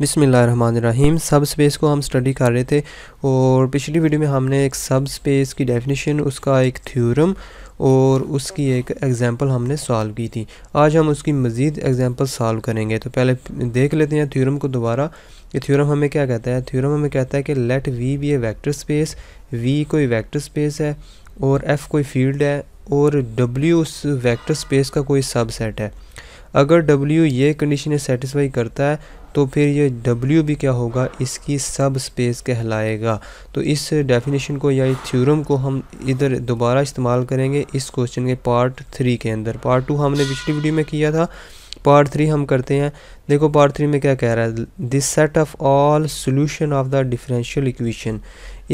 बिसमीम सब स्पेस को हम स्टडी कर रहे थे और पिछली वीडियो में हमने एक सब स्पेस की डेफिनेशन उसका एक थ्योरम और उसकी एक एग्ज़ाम्पल हमने सॉल्व की थी आज हम उसकी मज़ीद एग्ज़ाम्पल सॉल्व करेंगे तो पहले देख लेते हैं थ्योरम को दोबारा ये थ्योरम हमें क्या कहता है थ्योरम हमें कहता है कि let we be a vector space V कोई वैक्टर स्पेस है और एफ़ कोई फील्ड है और डब्ल्यू उस वैक्टर स्पेस का कोई सबसेट है अगर डब्ल्यू ये कंडीशन सेटिसफाई करता है तो फिर ये डब्ल्यू भी क्या होगा इसकी सब स्पेस कहलाएगा तो इस डेफिनेशन को या इस थ्योरम को हम इधर दोबारा इस्तेमाल करेंगे इस क्वेश्चन के पार्ट थ्री के अंदर पार्ट टू हमने पिछली वीडियो में किया था पार्ट थ्री हम करते हैं देखो पार्ट थ्री में क्या कह रहा है this set of all solution of the differential equation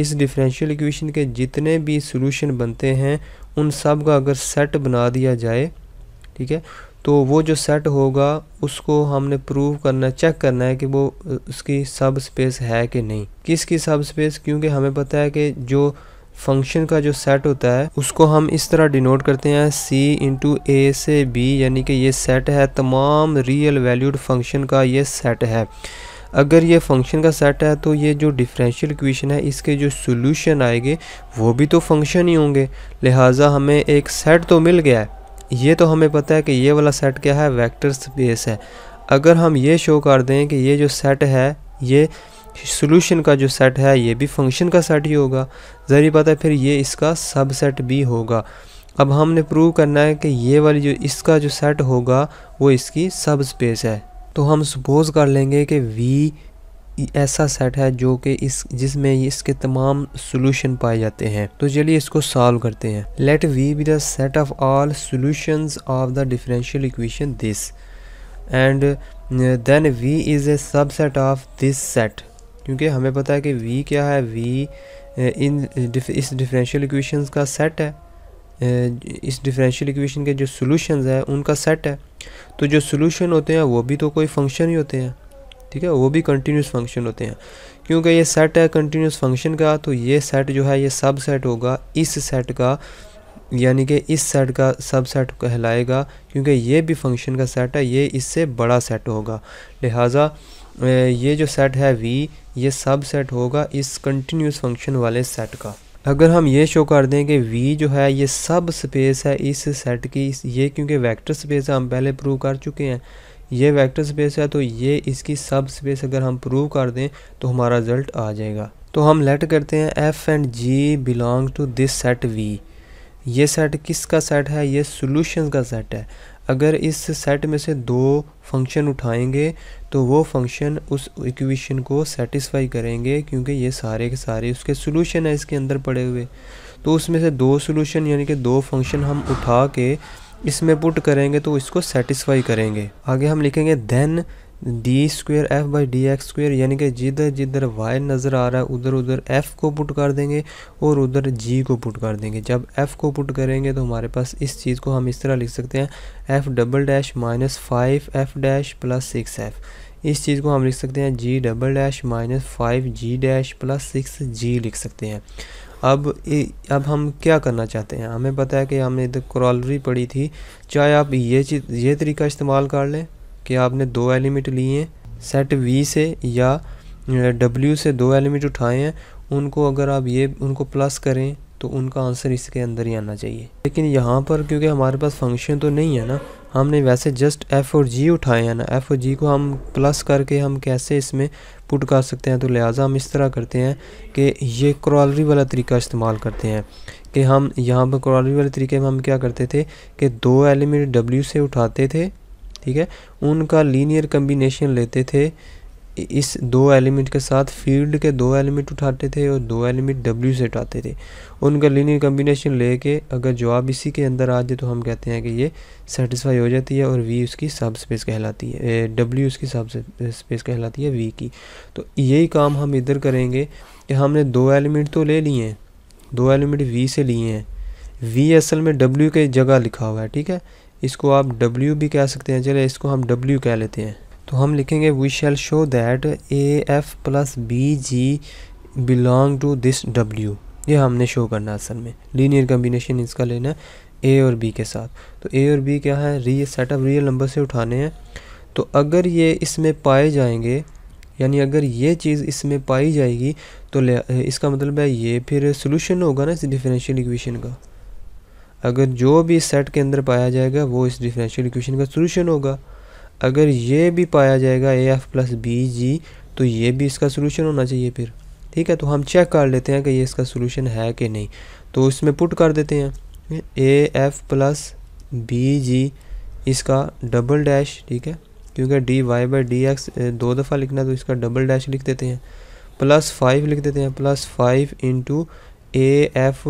इस डिफरेंशियल इक्वेशन के जितने भी सोल्यूशन बनते हैं उन सब का अगर सेट बना दिया जाए ठीक है तो वो जो सेट होगा उसको हमने प्रूव करना चेक करना है कि वो उसकी सब स्पेस है कि नहीं किसकी सब स्पेस क्योंकि हमें पता है कि जो फंक्शन का जो सेट होता है उसको हम इस तरह डिनोट करते हैं सी इंटू ए से बी यानी कि ये सेट है तमाम रियल वैल्यूड फंक्शन का ये सेट है अगर ये फंक्शन का सेट है तो ये जो डिफरेंशियल इक्वेशन है इसके जो सोल्यूशन आएंगे वो भी तो फंक्शन ही होंगे लिहाजा हमें एक सेट तो मिल गया है ये तो हमें पता है कि ये वाला सेट क्या है वेक्टर स्पेस है अगर हम ये शो कर दें कि ये जो सेट है ये सॉल्यूशन का जो सेट है ये भी फंक्शन का सेट ही होगा जरिए पता है फिर ये इसका सब सेट भी होगा अब हमने प्रूव करना है कि ये वाली जो इसका जो सेट होगा वो इसकी सब स्पेस है तो हम सपोज़ कर लेंगे कि वी ऐसा सेट है जो कि इस जिसमें इसके तमाम सॉल्यूशन पाए जाते हैं तो चलिए इसको सॉल्व करते हैं let we be the set of all solution of the differential equation this and then V is a subset of this set क्योंकि हमें पता है कि वी क्या है वी इन uh, uh, इस डिफरेंशियल इक्वेशंस का सेट है uh, इस डिफरेंशियल इक्वेशन के जो सॉल्यूशंस है उनका सेट है तो जो सॉल्यूशन होते हैं वो भी तो कोई फंक्शन ही होते हैं ठीक है वो भी कंटिन्यूस फंक्शन होते हैं क्योंकि ये सेट है कंटिन्यूस फंक्शन का तो ये सेट जो है ये सब सेट होगा इस सेट का यानी कि इस सेट का सब सेट कहलाएगा क्योंकि ये भी फंक्शन का सेट है ये इससे बड़ा सेट होगा लिहाजा ये जो सेट है वी ये सब सेट होगा इस कंटिन्यूस फंक्शन वाले सेट का अगर हम ये शो कर दें कि V जो है ये सब स्पेस है इस सेट की ये क्योंकि वेक्टर स्पेस है हम पहले प्रूव कर चुके हैं ये वेक्टर स्पेस है तो ये इसकी सब स्पेस अगर हम प्रूव कर दें तो हमारा रिजल्ट आ जाएगा तो हम लेट करते हैं F and G belong to this set V ये सेट किसका सेट है ये सोल्यूशन का सेट है अगर इस सेट में से दो फंक्शन उठाएंगे तो वो फंक्शन उस इक्वेशन को सेटिस्फाई करेंगे क्योंकि ये सारे के सारे उसके सोल्यूशन है इसके अंदर पड़े हुए तो उसमें से दो सोल्यूशन यानी कि दो फंक्शन हम उठा के इसमें पुट करेंगे तो इसको सेटिस्फाई करेंगे आगे हम लिखेंगे then D square F by D X square यानी कि जिधर जिधर वाई नज़र आ रहा है उधर उधर एफ़ को पुट कर देंगे और उधर जी को पुट कर देंगे जब एफ़ को पुट करेंगे तो हमारे पास इस चीज़ को हम इस तरह लिख सकते हैं F double dash minus five F dash plus six F इस चीज़ को हम लिख सकते हैं G double dash minus five जी डैश प्लस सिक्स जी लिख सकते हैं अब ए, अब हम क्या करना चाहते हैं हमें पता है कि हमने इधर क्रॉलरी पड़ी थी चाहे आप ये चीज ये तरीका इस्तेमाल कर लें कि आपने दो एलिमेंट लिए सेट वी से या डब्ल्यू से दो एलिमेंट उठाए हैं उनको अगर आप ये उनको प्लस करें तो उनका आंसर इसके अंदर ही आना चाहिए लेकिन यहाँ पर क्योंकि हमारे पास फंक्शन तो नहीं है ना हमने वैसे जस्ट एफ़ और जी उठाए हैं ना एफ़ और जी को हम प्लस करके हम कैसे इसमें पुट कर सकते हैं तो लिहाजा हम इस तरह करते हैं कि ये क्रॉलरी वाला तरीका इस्तेमाल करते हैं कि हम यहाँ पर क्रॉलरी वाले तरीके में हम क्या करते थे कि दो एलिमेंट डब्ल्यू से उठाते थे ठीक है उनका लीनियर कम्बिनेशन लेते थे इस दो एलिमेंट के साथ फील्ड के दो एलिमेंट उठाते थे और दो एलिमेंट डब्ल्यू से उठाते थे उनका लीनियर कम्बिनेशन लेके अगर जवाब इसी के अंदर आ जाए तो हम कहते हैं कि ये सेटिस्फाई हो जाती है और वी उसकी सब स्पेस कहलाती है डब्ल्यू उसकी सब स्पेस कहलाती है वी की तो यही काम हम इधर करेंगे कि हमने दो एलिमेंट तो ले लिए हैं दो एलिमेंट वी से लिए हैं वी असल में डब्ल्यू के जगह लिखा हुआ है ठीक है इसको आप डब्ल्यू भी कह सकते हैं चले इसको हम डब्ल्यू कह लेते हैं तो हम लिखेंगे we shall show that A F plus B G belong to this W ये हमने शो करना असल में लीनियर कम्बिनेशन इसका लेना है ए और बी के साथ तो ए और बी क्या है रियल सेटअप रियल नंबर से उठाने हैं तो अगर ये इसमें पाए जाएंगे यानी अगर ये चीज़ इसमें पाई जाएगी तो इसका मतलब है ये फिर सोल्यूशन होगा ना इस डिफरेंशियल इक्वेशन का अगर जो भी सेट के अंदर पाया जाएगा वो इस डिफरेंशियल इक्वेशन का सोल्यूशन होगा अगर ये भी पाया जाएगा a F plus B g तो ये भी इसका सोल्यूशन होना चाहिए फिर ठीक है तो हम चेक कर लेते हैं कि ये इसका सोल्यूशन है कि नहीं तो इसमें पुट कर देते हैं a F plus B g इसका डबल डैश ठीक है क्योंकि d y by D x दो दफ़ा लिखना तो इसका डबल डैश लिख देते हैं प्लस फाइव लिख देते हैं plus five into a F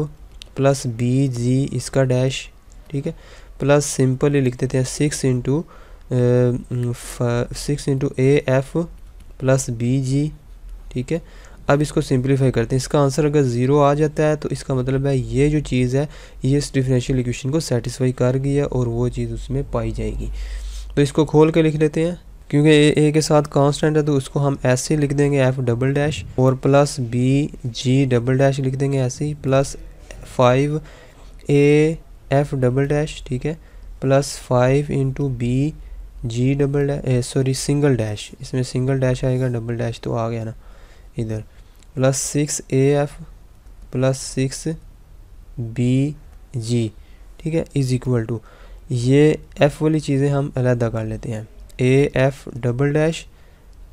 plus B g इसका डैश ठीक है प्लस सिंपल ही लिख देते हैं six into six into a F plus B g ठीक है अब इसको सिंप्लीफाई करते हैं इसका आंसर अगर ज़ीरो आ जाता है तो इसका मतलब है ये जो चीज़ है ये इस डिफरेंशियल इक्वेशन को सेटिस्फाई कर गई है और वो चीज़ उसमें पाई जाएगी तो इसको खोल के लिख लेते हैं क्योंकि ए ए के साथ कांस्टेंट है तो उसको हम ऐसे लिख देंगे एफ डबल डैश और plus B g double dash लिख देंगे ऐसे ही plus five a f double dash ठीक है plus five into b g double sorry single dash इसमें सिंगल डैश आएगा डबल डैश तो आ गया ना इधर plus six a F plus six b g ठीक है इज़ इक्वल टू ये एफ़ वाली चीज़ें हम अलहदा कर लेते हैं a f double dash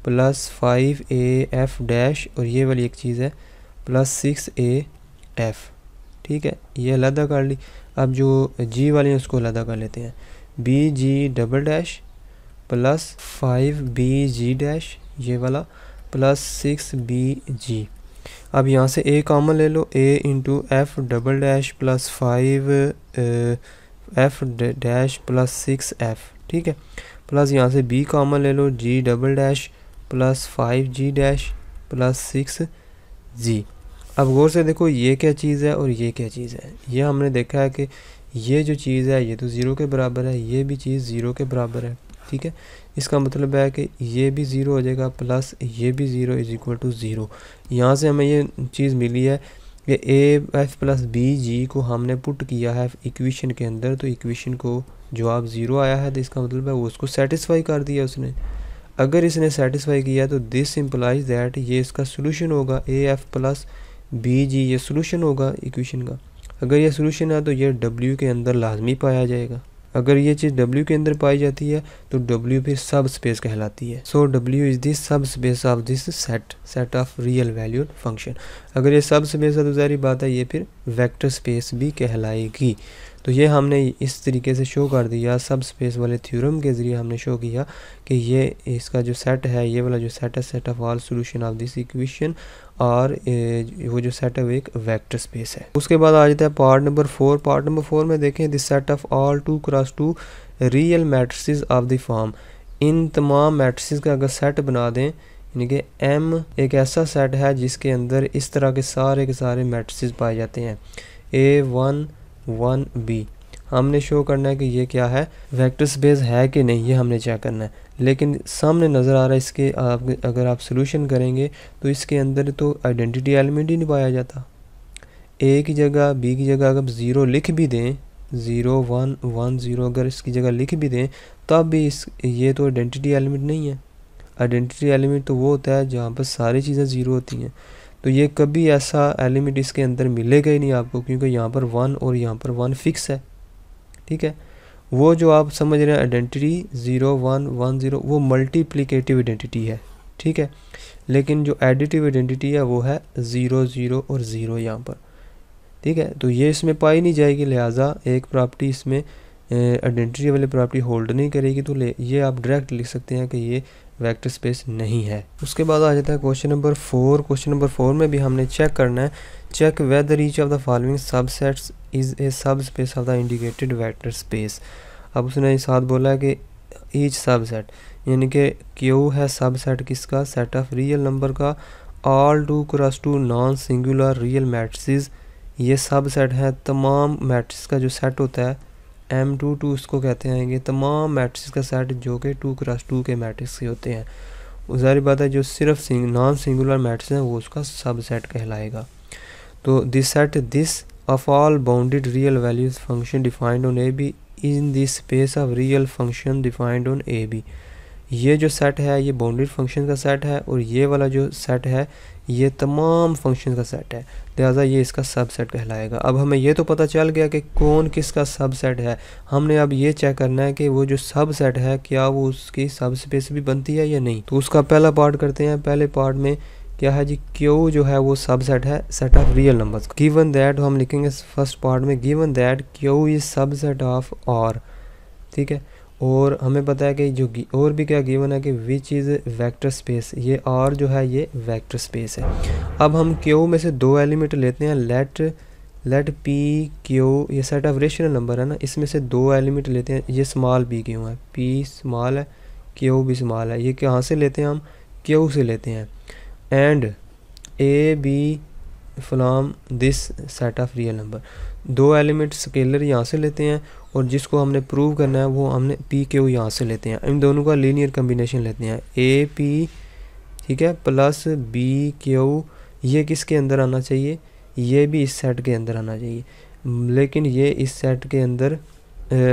plus five a f dash और ये वाली एक चीज़ है प्लस सिक्स ए एफ़ ठीक है ये अलहदा कर ली अब जो जी वाली है उसको अलहदा कर लेते हैं b g double dash plus five b g dash ये वाला प्लस सिक्स बी जी अब यहाँ से ए कॉमन ले लो a into f double dash plus five f dash plus six f ठीक है प्लस यहाँ से बी कॉमन ले लो g double dash plus five जी डैश प्लस सिक्स जी अब गौर से देखो ये क्या चीज़ है और ये क्या चीज़ है ये हमने देखा है कि ये जो चीज़ है ये तो ज़ीरो के बराबर है ये भी चीज़ ज़ीरो के बराबर है ठीक है इसका मतलब है कि ये भी ज़ीरो हो जाएगा प्लस ये भी zero is equal to zero यहाँ से हमें ये चीज़ मिली है कि a F plus B g को हमने पुट किया है इक्वेशन के अंदर तो इक्वेशन को जवाब ज़ीरो आया है तो इसका मतलब है वो उसको सेटिस्फाई कर दिया उसने अगर इसने सेटिस्फाई किया तो दिस इम्प्लाइज दैट ये इसका सोल्यूशन होगा a F plus B g ये सोल्यूशन होगा इक्वेशन का अगर ये सोल्यूशन है तो ये डब्ल्यू के अंदर लाजमी पाया जाएगा अगर ये चीज़ डब्ल्यू के अंदर पाई जाती है तो डब्ल्यू फिर सब स्पेस कहलाती है so W is this subspace of this set set of real value function अगर ये सब स्पेस है तो जारी बात है ये फिर वेक्टर स्पेस भी कहलाएगी तो ये हमने इस तरीके से शो कर दिया सब स्पेस वाले थ्योरम के ज़रिए हमने शो किया कि ये इसका जो सेट है ये वाला जो सेट है set of all solution of this equation are वो जो सेट है वो एक वेक्टर स्पेस है उसके बाद आ जाता है part number four part number four में देखें this set of all two cross two real matrices of the form इन तमाम मैट्रिसेस का अगर सेट बना दें यानी कि एम एक ऐसा सेट है जिसके अंदर इस तरह के सारे के सारे मैट्रिसेस पाए जाते हैं ए वन वन बी हमने शो करना है कि ये क्या है वैक्टर स्पेस है कि नहीं ये हमने चेक करना है लेकिन सामने नज़र आ रहा है इसके आप अगर आप सोल्यूशन करेंगे तो इसके अंदर तो आइडेंटिटी एलिमेंट ही नहीं पाया जाता ए की जगह बी की जगह अगर ज़ीरो लिख भी दें ज़ीरो वन वन ज़ीरो अगर इसकी जगह लिख भी दें तब भी इस ये तो आइडेंटिटी एलिमेंट नहीं है आइडेंटिटी एलिमेंट तो वो होता है जहाँ पर सारी चीज़ें ज़ीरो होती हैं तो ये कभी ऐसा एलिमेंट इसके अंदर मिलेगा ही नहीं आपको क्योंकि यहाँ पर वन और यहाँ पर वन फिक्स है ठीक है वो जो आप समझ रहे हैं identity zero one one zero वो मल्टीप्लिकेटिव आइडेंटिटी है ठीक है लेकिन जो एडिटिव आइडेंटिटी है वो है ज़ीरो ज़ीरो और ज़ीरो यहाँ पर ठीक है तो ये इसमें पाई नहीं जाएगी लिहाजा एक प्रॉपर्टी इसमें आइडेंटिटी वाली प्रॉपर्टी होल्ड नहीं करेगी तो ले ये आप डायरेक्ट लिख सकते हैं कि ये वेक्टर स्पेस नहीं है उसके बाद आ जाता है question number four question number four में भी हमने चेक करना है check whether each of the following subsets is a subspace of the indicated vector space अब उसने साथ बोला है कि ईच सब सेट यानी कि क्यू है सब सेट किसका सेट ऑफ रियल नंबर का all two cross two non singular real matrices ये सब सेट है तमाम मैट्रिक्स का जो सेट होता है एम टू टू इसको कहते हैं ये तमाम मैट्रिक्स का सेट जो कि टू क्रॉस टू के मैट्रिक्स के होते हैं जारी बात है जो सिर्फ सिंग, नॉन सिंगुलर मैट्रिक्स हैं वो उसका सब सेट कहलाएगा तो this set this of all bounded real values function defined on a b in this space of real function defined on a b ये जो सेट है ये बाउंड्रीड फंक्शन का सेट है और ये वाला जो सेट है ये तमाम फंक्शन का सेट है लिहाजा ये इसका सब सेट कहलाएगा अब हमें ये तो पता चल गया कि कौन किसका सब सेट है हमने अब ये चेक करना है कि वो जो सब सेट है क्या वो उसकी सब स्पेस भी बनती है या नहीं तो उसका पहला पार्ट करते हैं पहले पार्ट में क्या है जी क्यू जो है वो सब सेट है set of real numbers given that हम लिखेंगे फर्स्ट पार्ट में given that Q is subset of और ठीक है और हमें पता है कि जो और भी क्या गिवन है कि विच इज़ वेक्टर स्पेस ये आर जो है ये वेक्टर स्पेस है अब हम क्यू में से दो एलिमेंट लेते हैं लेट लेट पी क्यू ये सेट ऑफ रेशनल नंबर है ना इसमें से दो एलिमेंट लेते हैं ये स्मॉल बी क्यू है पी स्मॉल है क्यू भी स्मॉल है ये कहाँ से लेते हैं हम क्यू से लेते हैं and a b from this set of real number दो एलिमेंट स्केलर यहाँ से लेते हैं और जिसको हमने प्रूव करना है वो हमने पी के ओ यहाँ से लेते हैं इन दोनों का लीनियर कम्बिनेशन लेते हैं ए पी ठीक है प्लस बी क्यू ये किसके अंदर आना चाहिए ये भी इस सेट के अंदर आना चाहिए लेकिन ये इस सेट के अंदर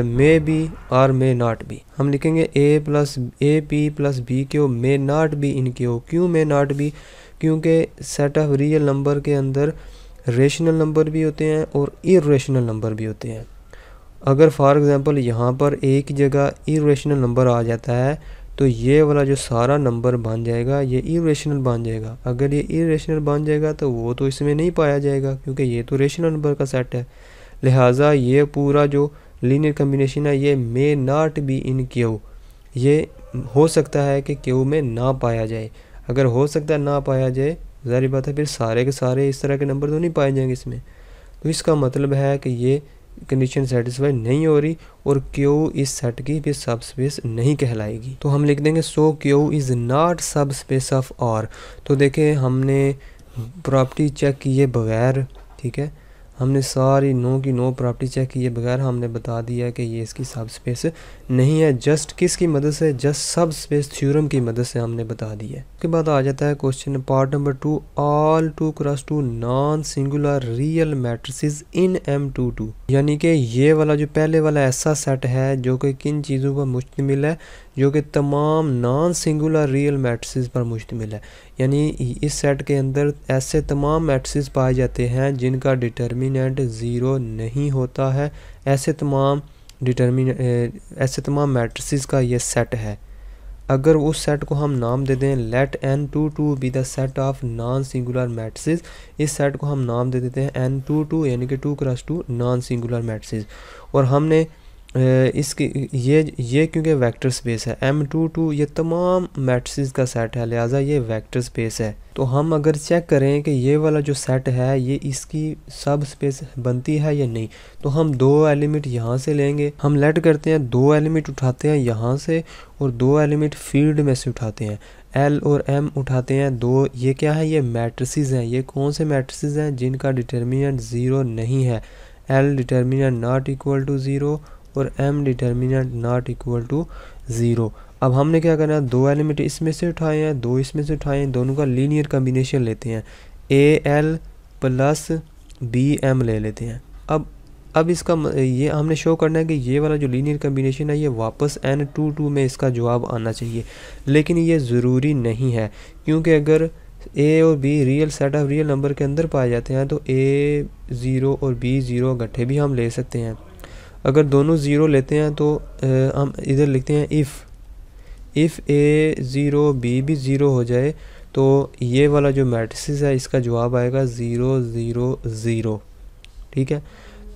मे बी और मे नाट बी हम लिखेंगे a plus a p plus b q may not be in Q क्यों मे नाट बी क्योंकि सेट ऑफ रियल नंबर के अंदर रेशनल नंबर भी होते हैं और इरेशनल नंबर भी होते हैं अगर फॉर एग्ज़ाम्पल यहाँ पर एक जगह इरेशनल नंबर आ जाता है तो ये वाला जो सारा नंबर बन जाएगा ये इरेशनल बन जाएगा अगर ये इरेशनल बन जाएगा तो वो तो इसमें नहीं पाया जाएगा क्योंकि ये तो रेशनल नंबर का सेट है लिहाजा ये पूरा जो लीनियर कम्बिनेशन है ये मे नाट बी इन क्यू ये हो सकता है कि क्यू में ना पाया जाए अगर हो सकता है ना पाया जाए जारी बात है फिर सारे के सारे इस तरह के नंबर तो नहीं पाए जाएंगे इसमें तो इसका मतलब है कि ये कंडीशन सेटिस्फाई नहीं हो रही और क्यू इस सेट की भी सब स्पेस नहीं कहलाएगी तो हम लिख देंगे so Q is not subspace of R तो देखें हमने प्रॉपर्टी चेक किए बगैर ठीक है हमने सारी नो की नो प्रॉपर्टी चेक किए बगैर हमने बता दिया कि ये इसकी सब स्पेस नहीं है जस्ट किस की मदद से जस्ट सब स्पेस थ्योरम की मदद से हमने बता दिया उसके बाद आ जाता है question part number two all two cross two non singular real matrices in M two two यानी कि ये वाला जो पहले वाला ऐसा सेट है जो कि किन चीज़ों पर मुश्तमिल है जो कि तमाम नॉन सिंगुलर रियल मैट्रिसेस पर मुश्तमिल है यानी इस सेट के अंदर ऐसे तमाम मैट्रिसेस पाए जाते हैं जिनका डिटर्मिनेंट ज़ीरो नहीं होता है ऐसे तमाम डिटर्मिन ऐसे तमाम मैट्रिसेस का ये सेट है अगर उस सेट को हम नाम दे दें let N two two be the set of non singular matrices इस सेट को हम नाम दे देते हैं एन टू टू यानी कि two cross two non singular matrices और हमने इसकी ये ये क्योंकि वेक्टर स्पेस है एम टू टू ये तमाम मैट्रिसेस का सेट है लिहाजा ये वेक्टर स्पेस है तो हम अगर चेक करें कि ये वाला जो सेट है ये इसकी सब स्पेस बनती है या नहीं तो हम दो एलिमेंट यहाँ से लेंगे हम लेट करते हैं दो एलिमेंट उठाते हैं यहाँ से और दो एलिमेंट फील्ड में से उठाते हैं एल और एम उठाते हैं दो ये क्या है ये मैट्रिसेस हैं ये कौन से मैट्रिसेस हैं जिनका डिटर्मिनेंट ज़ीरो नहीं है L determinant not equal to zero और m determinant not equal to zero अब हमने क्या करना है दो एलिमेंट इसमें से उठाए हैं दो इसमें से उठाए हैं दोनों का लीनियर कम्बिनेशन लेते हैं a L plus b M ले लेते हैं अब अब इसका ये हमने शो करना है कि ये वाला जो लीनियर कम्बिनेशन है ये वापस एन टू टू में इसका जवाब आना चाहिए लेकिन ये ज़रूरी नहीं है क्योंकि अगर ए और b real set of real number के अंदर पाए जाते हैं तो ए ज़ीरो और बी ज़ीरो इकट्ठे भी हम ले सकते हैं अगर दोनों ज़ीरो लेते हैं तो आ, हम इधर लिखते हैं if if a zero b भी ज़ीरो हो जाए तो ये वाला जो मैट्रिक्स है इसका जवाब आएगा ज़ीरो ज़ीरो ज़ीरो ठीक है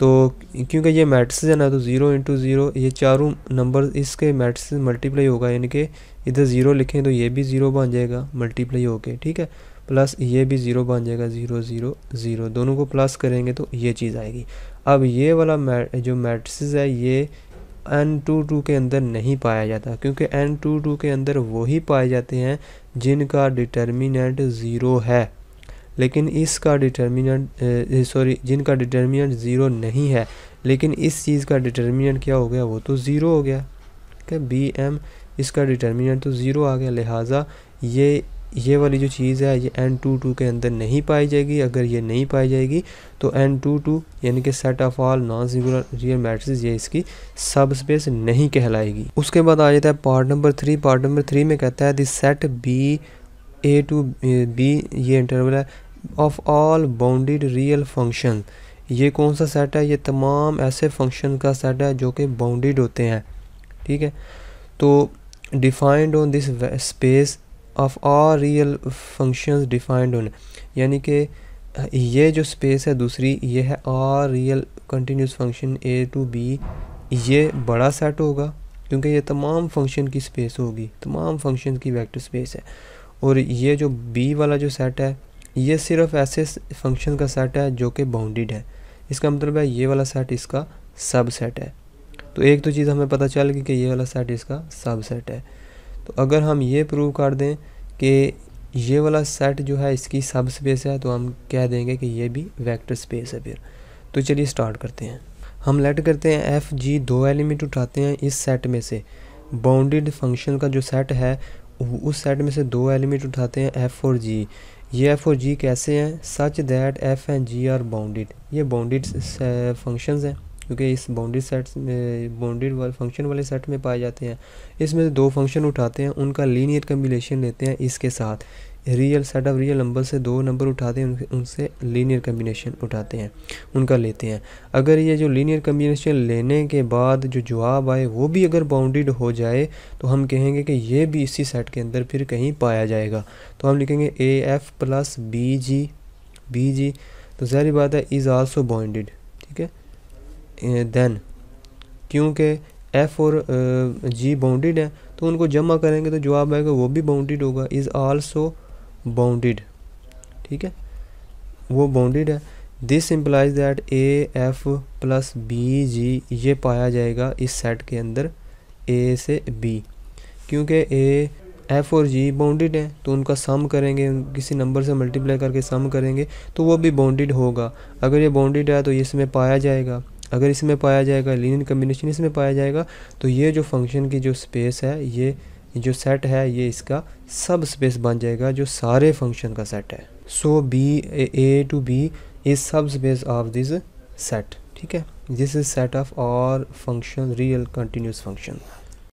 तो क्योंकि ये मैट्रिक्स है ना तो ज़ीरो इंटू ज़ीरो ये चारों नंबर इसके मैट्रिक्स मल्टीप्लाई होगा यानी कि इधर ज़ीरो लिखें तो ये भी ज़ीरो बन जाएगा मल्टीप्लाई होके ठीक है प्लस ये भी ज़ीरो बन जाएगा ज़ीरो ज़ीरो ज़ीरो दोनों को प्लस करेंगे तो ये चीज़ आएगी अब ये वाला मै, जो मैट्रिसेस है ये एन टू टू के अंदर नहीं पाया जाता क्योंकि एन टू टू के अंदर वही पाए जाते हैं जिनका डिटर्मिनेंट ज़ीरो है लेकिन इसका डिटर्मिनेंट सॉरी जिनका डिटर्मिनेंट ज़ीरो नहीं है लेकिन इस चीज़ का डिटर्मिनेंट क्या हो गया वो तो ज़ीरो हो गया ठीक है बी एम इसका डिटर्मिनेंट तो ज़ीरो आ गया लिहाजा ये ये वाली जो चीज़ है ये एन टू टू के अंदर नहीं पाई जाएगी अगर ये नहीं पाई जाएगी तो एन टू टू यानी कि set of all non singular real matrix ये इसकी सब स्पेस नहीं कहलाएगी उसके बाद आ जाता है part number three part number three में कहता है this set B a to b ये इंटरवल है of all bounded real function ये कौन सा सेट है ये तमाम ऐसे फंक्शन का सेट है जो कि बाउंडेड होते हैं ठीक है तो defined on this space of R real functions defined on यानी कि ये जो स्पेस है दूसरी ये है R real continuous function a to b ये बड़ा सेट होगा क्योंकि ये तमाम फंक्शन की स्पेस होगी तमाम फंक्शन की वेक्टर स्पेस है और ये जो बी वाला जो सेट है ये सिर्फ ऐसे फंक्शन का सेट है जो कि बाउंडेड है इसका मतलब है ये वाला सेट इसका सब सेट है तो एक तो चीज़ हमें पता चल गई कि ये वाला सेट इसका सब सेट है तो अगर हम ये प्रूव कर दें कि ये वाला सेट जो है इसकी सब स्पेस है तो हम कह देंगे कि ये भी वेक्टर स्पेस है फिर तो चलिए स्टार्ट करते हैं हम लेट करते हैं एफ जी दो एलिमेंट उठाते हैं इस सेट में से बाउंडेड फंक्शन का जो सेट है उस सेट में से दो एलिमेंट उठाते हैं एफ और जी ये एफ और जी कैसे हैं such that f and g are bounded ये बाउंडेड फंक्शंस uh, हैं क्योंकि इस बाउंड्री सेट में बाउंड्री वाले फंक्शन वाले सेट में पाए जाते हैं इसमें से दो फंक्शन उठाते हैं उनका लीनियर कम्बिनेशन लेते हैं इसके साथ real set of real number से दो नंबर उठाते हैं उनसे लीनियर कम्बिनेशन उठाते हैं उनका लेते हैं अगर ये जो लीनियर कम्बिनेशन लेने के बाद जो जवाब आए वो भी अगर बाउंडेड हो जाए तो हम कहेंगे कि ये भी इसी सेट के अंदर फिर कहीं पाया जाएगा तो हम लिखेंगे a F plus B g b g तो जहरी बात है इज़ आल्सो बाउंडेड देन क्योंकि एफ़ और जी बाउंडेड है तो उनको जमा करेंगे तो जवाब आएगा वो भी बाउंडेड होगा इज़ आल्सो बाउंडेड ठीक है वो बाउंडेड है this implies that A F plus B g ये पाया जाएगा इस सेट के अंदर ए से बी क्योंकि ए एफ़ और जी बाउंडेड हैं तो उनका सम करेंगे किसी नंबर से मल्टीप्लाई करके सम करेंगे तो वो भी बाउंडेड होगा अगर ये बाउंडेड है तो इसमें पाया जाएगा अगर इसमें पाया जाएगा लीनियन कम्बिनेशन इसमें पाया जाएगा तो ये जो फंक्शन की जो स्पेस है ये जो सेट है ये इसका सब स्पेस बन जाएगा जो सारे फंक्शन का सेट है so B a to b is subspace of this set ठीक है दिस इज सेट ऑफ और फंक्शन रियल कंटिन्यूस फंक्शन